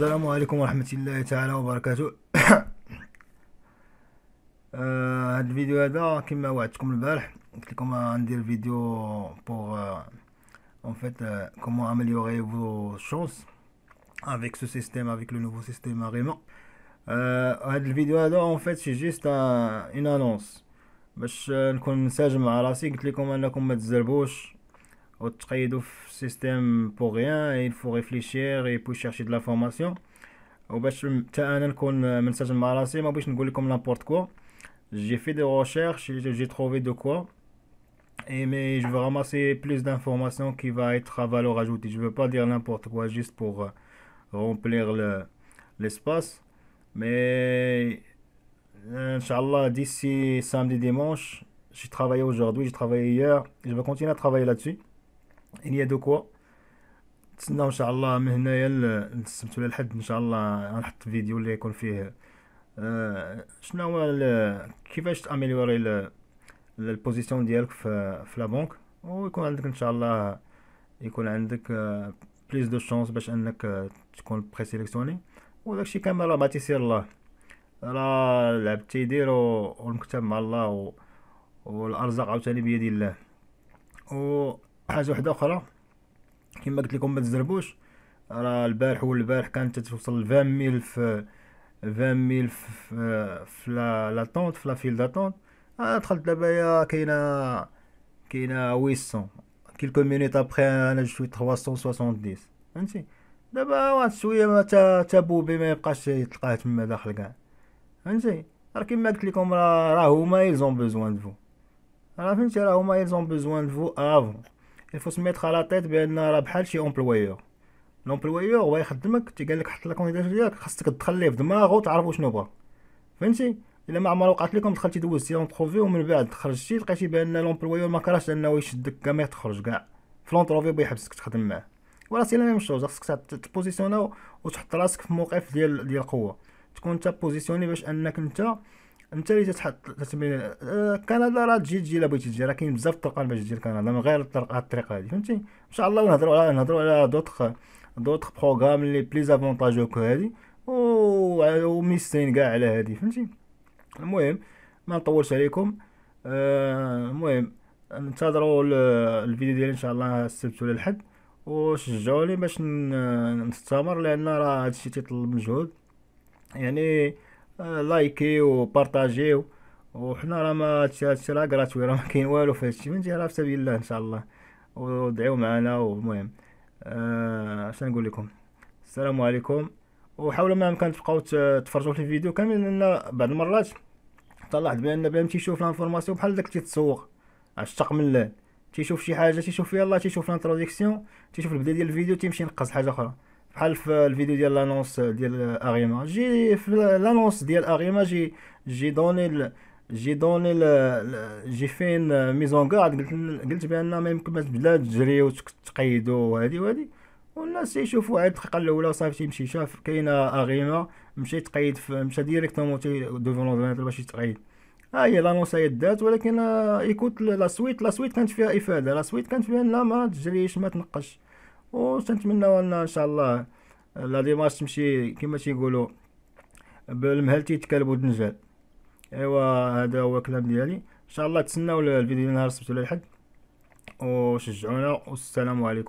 السلام عليكم ورحمة الله تعالى وبركاته آه هاد الفيديو هذا كما وعدتكم البارح قلت لكم غندير فيديو بوغ اون فيت كومون امéliorer vos chances avec ce système avec le nouveau système Arima آه هاد الفيديو هذا اون فيت سي جيست اون انونس باش نكون منسجم مع راسي قلت لكم انكم ما تزربوش وتقيدوا système système pour rien il faut réfléchir et puis chercher de la formation n'importe quoi. j'ai fait des recherches j'ai trouvé de quoi et mais je veux ramasser plus d'informations qui va être à valeur ajoutée je veux pas dire n'importe quoi juste pour euh, remplir le l'espace mais Inch'Allah, d'ici samedi dimanche, j'ai travaillé aujourd'hui, j'ai travaillé hier, je vais continuer à travailler là-dessus. يعني هي دوكوا نتسناو ان شاء الله من هنايا للسبت ولا الحد ان شاء الله غنحط فيديو اللي يكون فيه آه شنو هو كيفاش تاميليوري البوزيسيون ديالك في في لا بونك ويكون عندك ان شاء الله يكون عندك بليس دو شونس باش انك آه، تكون بري سيليكسيوني وداكشي كامل راه ما تيسير الله راه العبد تيدير والمكتب مع الله والارزاق عاوتاني بيد الله و حاجه واحده اخرى كما قلت لكم ما تزربوش راه البارح والبارح كانت توصل 20 20000 في 20 ميل في في لاطونت في آه، لافيل داتونت انا دخلت دابا يا كاينه كاينه 800 كيلكو مينيت ابري انا جوي 370 فهمتي دابا واحد شويه ما تابو بما يبقاش يتلقاه تما داخل كاع فهمتي راه كيما قلت لكم راه هما يلزون بوزوان دو راه فهمتي راه هما يلزون بوزوان دو افون mettre à la tête بان راه بحال شي امبلويور لومبلويور هو يخدمك تيقال لك حط لا كونديسيون ديالك خاصك تدخل ليه في دماغو تعرفو شنو بغا فهمتي الا ما عمر وقعت لكم دخلتي دوزتي لونتروفي ومن بعد خرجتي لقيتي بان لومبلويور ما كرهش انه يشدك كما تخرج كاع في لونتروفي بيحبسك تخدم معاه ولا سي لا ميم شوز خاصك تبوزيسيونا وتحط راسك في موقف ديال ديال القوه تكون انت بوزيسيوني باش انك انت انت اللي تتحط تسمي آه، كندا راه تجي تجي الا بغيتي تجي راه كاين بزاف الطرق باش تجي لكندا من غير الطرق هاد الطريقه هادي فهمتي ان شاء الله نهضروا على نهضروا على دوطخ دوطخ بروغرام لي بليز افونتاجو هادي وميستين كاع على هادي فهمتي المهم ما نطولش عليكم آه، المهم ننتظروا الفيديو ديالي ان شاء الله السبت ولا الحد وشجعوني باش نستمر لان راه هادشي تيطلب مجهود يعني لايكيو وبارطاجيو وحنا راه ما هادشي راه غراتوي راه ما كاين والو في هادشي من جهه في سبيل الله ان شاء الله ودعيو معنا والمهم آه اش نقول لكم السلام عليكم وحاولوا ما امكن تبقاو تفرجوا في الفيديو كامل لان بعض المرات طلعت بان بان تيشوف لانفورماسيون بحال داك تيتسوق عشق من الله تيشوف شي حاجه تيشوف يلاه تيشوف لانتروديكسيون تيشوف البدايه ديال الفيديو تيمشي ينقص حاجه اخرى بحال في الفيديو ديال لانونس ديال اريما جي في لانونس ديال اريما جي جي دوني جي دوني جي فين ميزون كارد قلت قلت بان ما يمكن ما تبدا تجري وتقيدو وهادي وهادي والناس يشوفوا عاد الدقيقه الاولى صافي تيمشي شاف كاينه اغيمه مشى تقيد مشى ديريكتومون تي دوفون لورديناتور باش يتقيد ها هي لانونس هي دات ولكن ايكوت لا سويت لا سويت كانت فيها افاده لا سويت كانت فيها لا ما تجريش ما تنقش وسنتمناو ان ان شاء الله لا ديماش تمشي كما تيقولوا بالمهل تيتكلب ودنجال ايوا هذا هو الكلام ديالي ان شاء الله تسناو الفيديو نهار السبت ولا الاحد وشجعونا والسلام عليكم